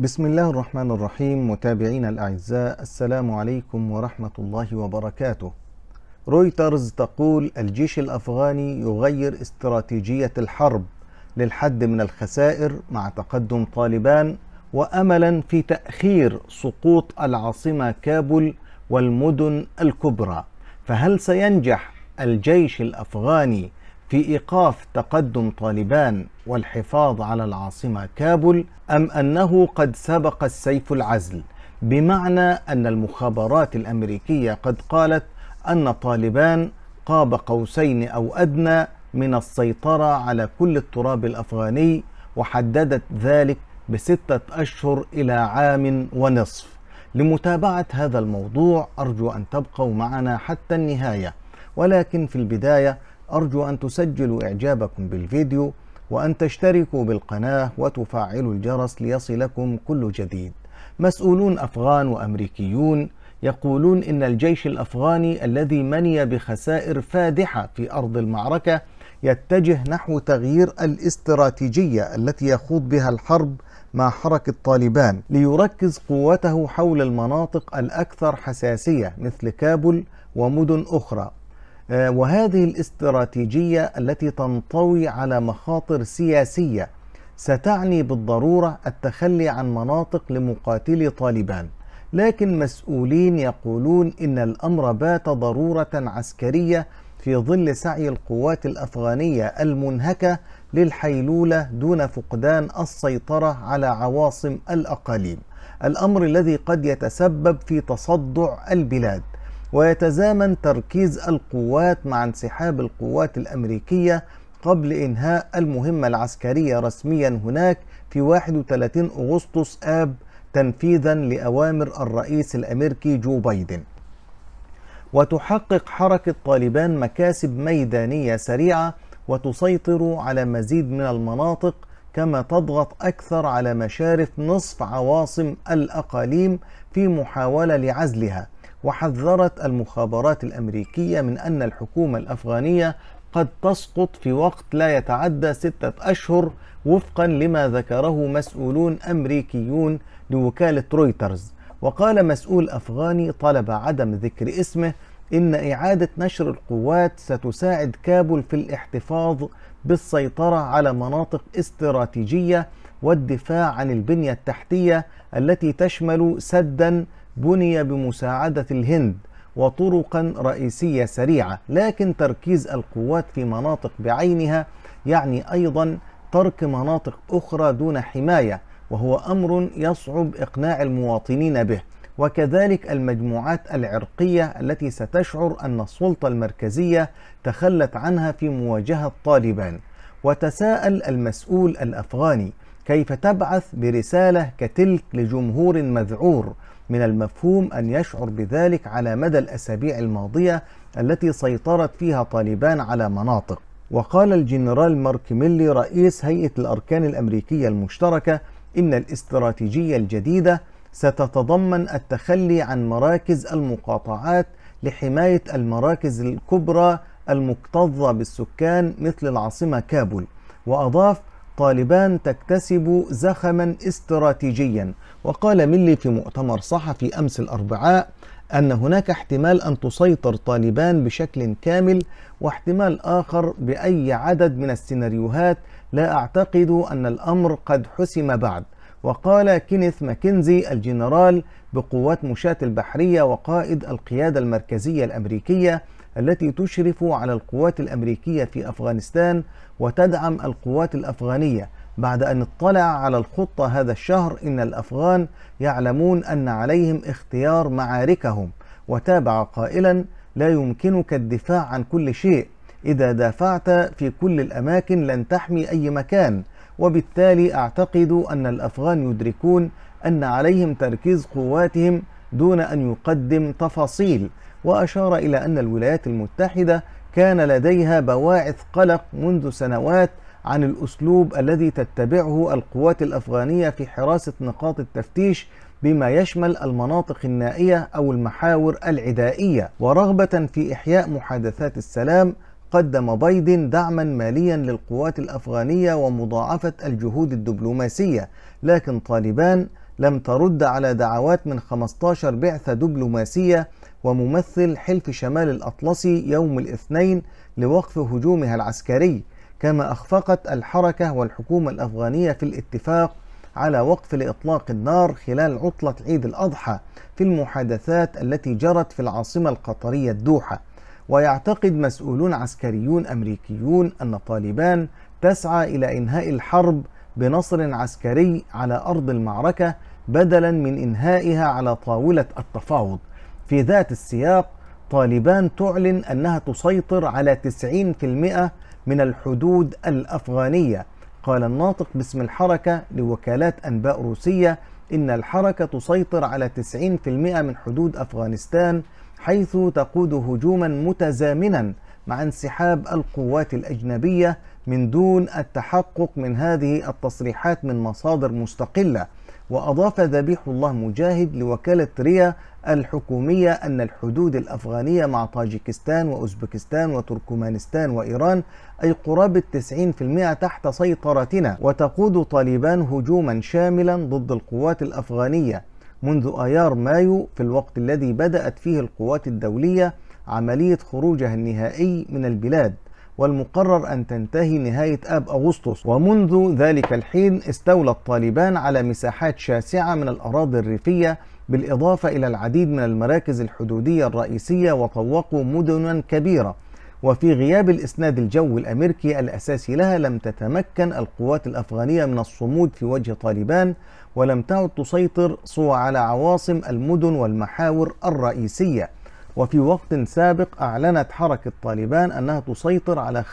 بسم الله الرحمن الرحيم متابعينا الأعزاء السلام عليكم ورحمة الله وبركاته رويترز تقول الجيش الأفغاني يغير استراتيجية الحرب للحد من الخسائر مع تقدم طالبان وأملا في تأخير سقوط العاصمة كابول والمدن الكبرى فهل سينجح الجيش الأفغاني في إيقاف تقدم طالبان والحفاظ على العاصمة كابول أم أنه قد سبق السيف العزل بمعنى أن المخابرات الأمريكية قد قالت أن طالبان قاب قوسين أو أدنى من السيطرة على كل التراب الأفغاني وحددت ذلك بستة أشهر إلى عام ونصف لمتابعة هذا الموضوع أرجو أن تبقوا معنا حتى النهاية ولكن في البداية أرجو أن تسجلوا إعجابكم بالفيديو وأن تشتركوا بالقناة وتفعلوا الجرس ليصلكم كل جديد مسؤولون أفغان وأمريكيون يقولون إن الجيش الأفغاني الذي مني بخسائر فادحة في أرض المعركة يتجه نحو تغيير الاستراتيجية التي يخوض بها الحرب مع حركة طالبان ليركز قوته حول المناطق الأكثر حساسية مثل كابل ومدن أخرى آه، وهذه الاستراتيجيه التي تنطوي على مخاطر سياسيه ستعني بالضروره التخلي عن مناطق لمقاتلي طالبان لكن مسؤولين يقولون ان الامر بات ضروره عسكريه في ظل سعي القوات الافغانيه المنهكه للحيلوله دون فقدان السيطره على عواصم الاقاليم الامر الذي قد يتسبب في تصدع البلاد ويتزامن تركيز القوات مع انسحاب القوات الأمريكية قبل إنهاء المهمة العسكرية رسميا هناك في 31 أغسطس آب تنفيذا لأوامر الرئيس الأمريكي جو بايدن وتحقق حركة طالبان مكاسب ميدانية سريعة وتسيطر على مزيد من المناطق كما تضغط أكثر على مشارف نصف عواصم الأقاليم في محاولة لعزلها وحذرت المخابرات الأمريكية من أن الحكومة الأفغانية قد تسقط في وقت لا يتعدى ستة أشهر وفقا لما ذكره مسؤولون أمريكيون لوكالة رويترز وقال مسؤول أفغاني طلب عدم ذكر اسمه إن إعادة نشر القوات ستساعد كابول في الاحتفاظ بالسيطرة على مناطق استراتيجية والدفاع عن البنية التحتية التي تشمل سدا بني بمساعدة الهند وطرقا رئيسية سريعة لكن تركيز القوات في مناطق بعينها يعني أيضا ترك مناطق أخرى دون حماية وهو أمر يصعب إقناع المواطنين به وكذلك المجموعات العرقية التي ستشعر أن السلطة المركزية تخلت عنها في مواجهة طالبان وتساءل المسؤول الأفغاني كيف تبعث برسالة كتلك لجمهور مذعور من المفهوم أن يشعر بذلك على مدى الأسابيع الماضية التي سيطرت فيها طالبان على مناطق وقال الجنرال مارك ميلي رئيس هيئة الأركان الأمريكية المشتركة إن الاستراتيجية الجديدة ستتضمن التخلي عن مراكز المقاطعات لحماية المراكز الكبرى المكتظة بالسكان مثل العاصمة كابول وأضاف طالبان تكتسب زخما استراتيجيا وقال ملي في مؤتمر صحفي أمس الأربعاء أن هناك احتمال أن تسيطر طالبان بشكل كامل واحتمال آخر بأي عدد من السيناريوهات لا أعتقد أن الأمر قد حسم بعد وقال كينيث ماكنزي الجنرال بقوات مشاة البحرية وقائد القيادة المركزية الأمريكية التي تشرف على القوات الأمريكية في أفغانستان وتدعم القوات الأفغانية بعد أن اطلع على الخطة هذا الشهر إن الأفغان يعلمون أن عليهم اختيار معاركهم وتابع قائلا لا يمكنك الدفاع عن كل شيء إذا دافعت في كل الأماكن لن تحمي أي مكان وبالتالي أعتقد أن الأفغان يدركون أن عليهم تركيز قواتهم دون أن يقدم تفاصيل وأشار إلى أن الولايات المتحدة كان لديها بواعث قلق منذ سنوات عن الأسلوب الذي تتبعه القوات الأفغانية في حراسة نقاط التفتيش بما يشمل المناطق النائية أو المحاور العدائية ورغبة في إحياء محادثات السلام قدم بايدن دعما ماليا للقوات الأفغانية ومضاعفة الجهود الدبلوماسية لكن طالبان لم ترد على دعوات من 15 بعثة دبلوماسية وممثل حلف شمال الأطلسي يوم الاثنين لوقف هجومها العسكري كما أخفقت الحركة والحكومة الأفغانية في الاتفاق على وقف لإطلاق النار خلال عطلة عيد الأضحى في المحادثات التي جرت في العاصمة القطرية الدوحة ويعتقد مسؤولون عسكريون أمريكيون أن طالبان تسعى إلى إنهاء الحرب بنصر عسكري على أرض المعركة بدلا من إنهائها على طاولة التفاوض في ذات السياق طالبان تعلن أنها تسيطر على 90% من الحدود الأفغانية قال الناطق باسم الحركة لوكالات أنباء روسية إن الحركة تسيطر على 90% من حدود أفغانستان حيث تقود هجوما متزامنا مع انسحاب القوات الأجنبية من دون التحقق من هذه التصريحات من مصادر مستقلة وأضاف ذبيح الله مجاهد لوكالة ريا الحكومية أن الحدود الأفغانية مع طاجكستان وأوزبكستان وتركمانستان وإيران أي قرابة 90% تحت سيطرتنا وتقود طالبان هجوما شاملا ضد القوات الأفغانية منذ أيار مايو في الوقت الذي بدأت فيه القوات الدولية عملية خروجها النهائي من البلاد والمقرر أن تنتهي نهاية آب أغسطس ومنذ ذلك الحين استولى الطالبان على مساحات شاسعة من الأراضي الريفية بالإضافة إلى العديد من المراكز الحدودية الرئيسية وطوقوا مدنا كبيرة وفي غياب الإسناد الجوي الأمريكي الأساسي لها لم تتمكن القوات الأفغانية من الصمود في وجه طالبان ولم تعد تسيطر سوى على عواصم المدن والمحاور الرئيسية وفي وقت سابق أعلنت حركة طالبان أنها تسيطر على 85%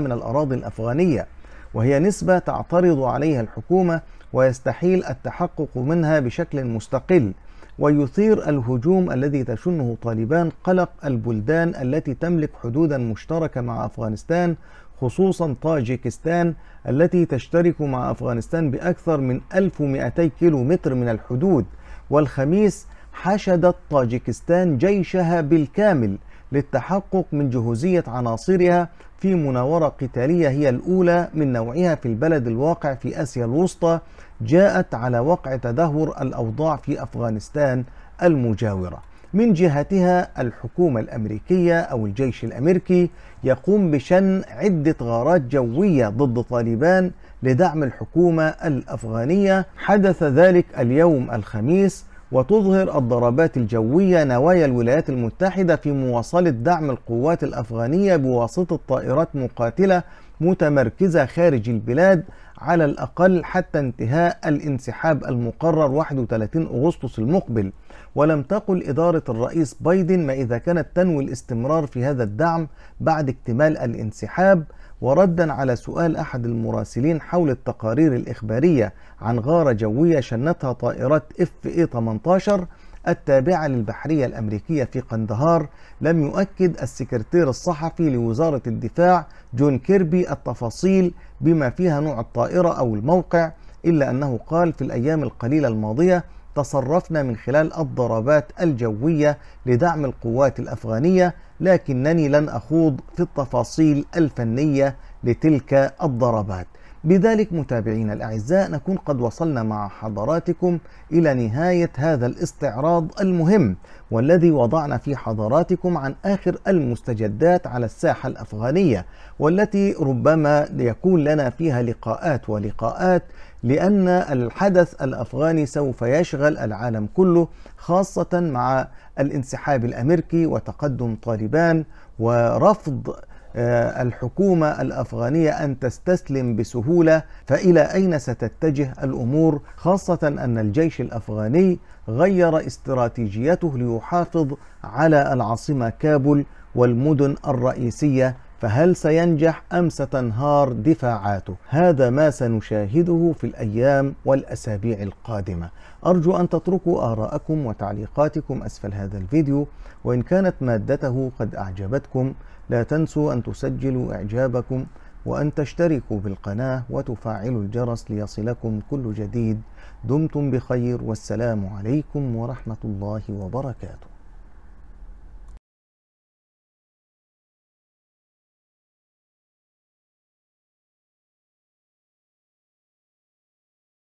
من الأراضي الأفغانية وهي نسبة تعترض عليها الحكومة ويستحيل التحقق منها بشكل مستقل ويثير الهجوم الذي تشنه طالبان قلق البلدان التي تملك حدودا مشتركة مع أفغانستان خصوصا طاجيكستان التي تشترك مع أفغانستان بأكثر من 1200 كيلو متر من الحدود والخميس حشدت طاجكستان جيشها بالكامل للتحقق من جهوزية عناصرها في مناورة قتالية هي الأولى من نوعها في البلد الواقع في آسيا الوسطى جاءت على وقع تدهور الأوضاع في أفغانستان المجاورة من جهتها الحكومة الأمريكية أو الجيش الأمريكي يقوم بشن عدة غارات جوية ضد طالبان لدعم الحكومة الأفغانية حدث ذلك اليوم الخميس وتظهر الضربات الجوية نوايا الولايات المتحدة في مواصلة دعم القوات الأفغانية بواسطة طائرات مقاتلة متمركزة خارج البلاد على الأقل حتى انتهاء الانسحاب المقرر 31 أغسطس المقبل ولم تقل إدارة الرئيس بايدن ما إذا كانت تنوي الاستمرار في هذا الدعم بعد اكتمال الانسحاب وردا على سؤال أحد المراسلين حول التقارير الإخبارية عن غارة جوية شنتها طايرات fa 18 التابعة للبحرية الأمريكية في قندهار لم يؤكد السكرتير الصحفي لوزارة الدفاع جون كيربي التفاصيل بما فيها نوع الطائرة أو الموقع إلا أنه قال في الأيام القليلة الماضية تصرفنا من خلال الضربات الجوية لدعم القوات الأفغانية لكنني لن أخوض في التفاصيل الفنية لتلك الضربات بذلك متابعينا الأعزاء نكون قد وصلنا مع حضراتكم إلى نهاية هذا الاستعراض المهم والذي وضعنا في حضراتكم عن آخر المستجدات على الساحة الأفغانية والتي ربما يكون لنا فيها لقاءات ولقاءات لأن الحدث الأفغاني سوف يشغل العالم كله خاصة مع الانسحاب الأمريكي وتقدم طالبان ورفض آه، الحكومة الأفغانية أن تستسلم بسهولة فإلى أين ستتجه الأمور خاصة أن الجيش الأفغاني غير استراتيجيته ليحافظ على العاصمة كابول والمدن الرئيسية فهل سينجح أم ستنهار دفاعاته؟ هذا ما سنشاهده في الأيام والأسابيع القادمة أرجو أن تتركوا آراءكم وتعليقاتكم أسفل هذا الفيديو وإن كانت مادته قد أعجبتكم لا تنسوا أن تسجلوا إعجابكم وأن تشتركوا بالقناة وتفعلوا الجرس ليصلكم كل جديد دمتم بخير والسلام عليكم ورحمة الله وبركاته